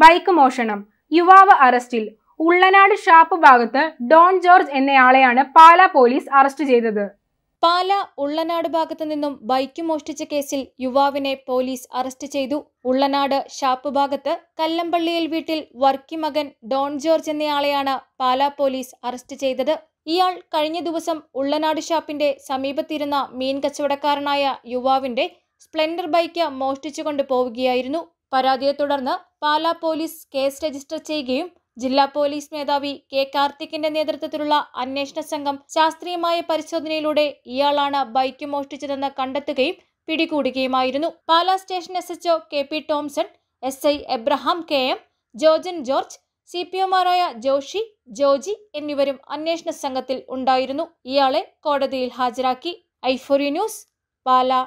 bike മോഷണം യുവാവ് അറസ്റ്റിൽ ഉള്ളനാട് ഷാപ്പ് ഭാഗത്ത് ഡോൺ ജോർജ് എന്നയാളെയാണ് പാലാ പോലീസ് അറസ്റ്റ് ചെയ്തത് പാല ഉള്ളനാട് ഭാഗത്തു നിന്നും ബൈക്ക് മോഷ്ടിച്ച കേസിൽ യുവാവിനെ പോലീസ് അറസ്റ്റ് ചെയ്തു ഉള്ളനാട് ഷാപ്പ് ഭാഗത്ത് കല്ലമ്പള്ളിയിൽ വീട്ടിൽ വർക്കി മകൻ ഡോൺ ജോർജ് എന്നയാളെയാണ് പാല പോലീസ് അറസ്റ്റ് ചെയ്തത് ഇയാൾ കഴിഞ്ഞ ദിവസം ഉള്ളനാട് ഷാപ്പിന്റെ സമീപത്തിരുന്ന മീൻ കച്ചവടക്കാരനായ യുവാവിന്റെ സ്പ്ലെൻഡർ ബൈക്ക് മോഷ്ടിച്ചുകൊണ്ട് പോവുകയായിരുന്നു പരാതിയെ തുടർന്ന് പാലാ പോലീസ് കേസ് രജിസ്റ്റർ ചെയ്യുകയും ജില്ലാ പോലീസ് മേധാവി കെ കാർത്തിക്കിന്റെ നേതൃത്വത്തിലുള്ള അന്വേഷണ സംഘം ശാസ്ത്രീയമായ പരിശോധനയിലൂടെ ഇയാളാണ് ബൈക്ക് മോഷ്ടിച്ചതെന്ന് കണ്ടെത്തുകയും പിടികൂടുകയുമായിരുന്നു Pala station S O K P Thomson S I Abraham K M ജോർജൻ ജോർജ് സി പി ഒമാരായ ജോഷി ജോജി എന്നിവരും അന്വേഷണ സംഘത്തിൽ ഉണ്ടായിരുന്നു ഇയാളെ കോടതിയിൽ ഹാജരാക്കി ഐഫോറി ന്യൂസ് പാലാ